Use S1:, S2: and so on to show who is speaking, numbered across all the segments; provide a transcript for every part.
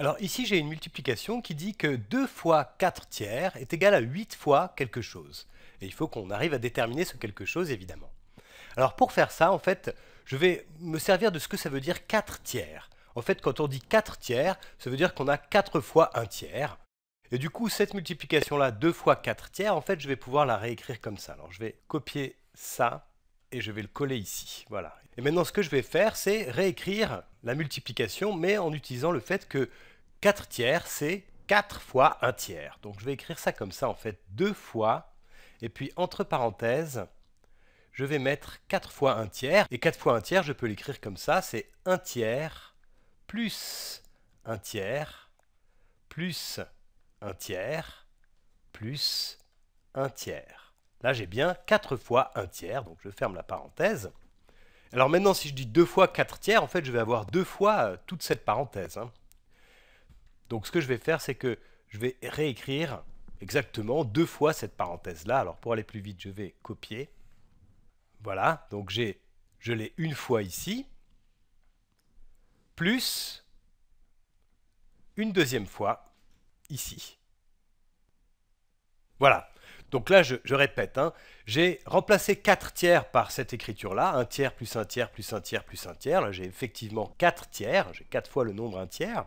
S1: Alors ici, j'ai une multiplication qui dit que 2 fois 4 tiers est égal à 8 fois quelque chose. Et il faut qu'on arrive à déterminer ce quelque chose, évidemment. Alors pour faire ça, en fait, je vais me servir de ce que ça veut dire 4 tiers. En fait, quand on dit 4 tiers, ça veut dire qu'on a 4 fois 1 tiers. Et du coup, cette multiplication-là, 2 fois 4 tiers, en fait, je vais pouvoir la réécrire comme ça. Alors je vais copier ça et je vais le coller ici. Voilà. Et maintenant, ce que je vais faire, c'est réécrire la multiplication, mais en utilisant le fait que 4 tiers, c'est 4 fois 1 tiers. Donc je vais écrire ça comme ça en fait, 2 fois, et puis entre parenthèses, je vais mettre 4 fois 1 tiers, et 4 fois 1 tiers, je peux l'écrire comme ça, c'est 1 tiers plus 1 tiers plus 1 tiers plus 1 tiers. Là j'ai bien 4 fois 1 tiers, donc je ferme la parenthèse. Alors maintenant si je dis 2 fois 4 tiers, en fait je vais avoir 2 fois euh, toute cette parenthèse. Hein. Donc ce que je vais faire, c'est que je vais réécrire exactement deux fois cette parenthèse-là. Alors pour aller plus vite, je vais copier. Voilà, donc j'ai, je l'ai une fois ici, plus une deuxième fois ici. Voilà. Donc là, je, répète, hein. j'ai remplacé 4 tiers par cette écriture-là, 1 tiers plus 1 tiers plus 1 tiers plus 1 tiers. Là, j'ai effectivement 4 tiers, j'ai 4 fois le nombre 1 tiers.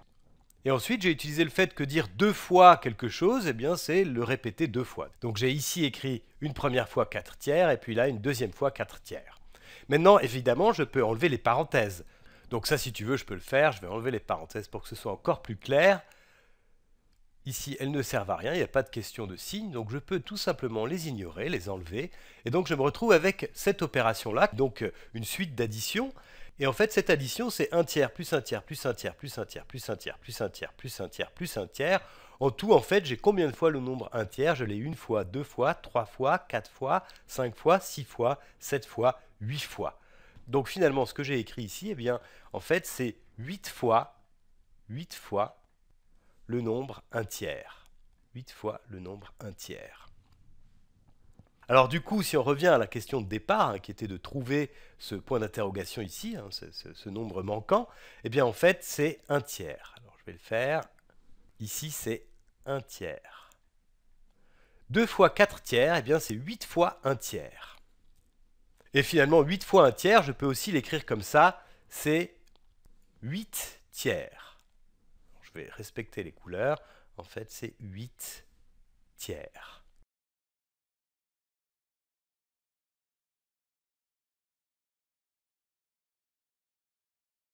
S1: Et ensuite, j'ai utilisé le fait que dire deux fois quelque chose, eh bien, c'est le répéter deux fois. Donc j'ai ici écrit une première fois 4 tiers, et puis là, une deuxième fois 4 tiers. Maintenant, évidemment, je peux enlever les parenthèses. Donc ça, si tu veux, je peux le faire. Je vais enlever les parenthèses pour que ce soit encore plus clair. Ici, elles ne servent à rien, il n'y a pas de question de signe. donc je peux tout simplement les ignorer, les enlever. Et donc je me retrouve avec cette opération-là, donc euh, une suite d'additions. Et en fait, cette addition, c'est 1 tiers plus 1 tiers plus 1 tiers plus 1 tiers plus 1 tiers plus 1 tiers plus 1 tiers plus 1 tiers. En tout, en fait, j'ai combien de fois le nombre 1 tiers Je l'ai une fois, deux fois, trois fois, quatre fois, cinq fois, six fois, sept fois, huit fois. Donc finalement, ce que j'ai écrit ici, eh en fait, c'est 8 fois le nombre 1 tiers. 8 fois le nombre 1 tiers. Alors du coup, si on revient à la question de départ, hein, qui était de trouver ce point d'interrogation ici, hein, ce, nombre manquant, eh bien en fait c'est un tiers. Alors je vais le faire. Ici c'est un tiers. 2 fois 4 tiers, eh bien c'est 8 fois 1 tiers. Et finalement 8 fois 1 tiers, je peux aussi l'écrire comme ça, c'est 8 tiers. je vais respecter les couleurs. En fait c'est 8 tiers.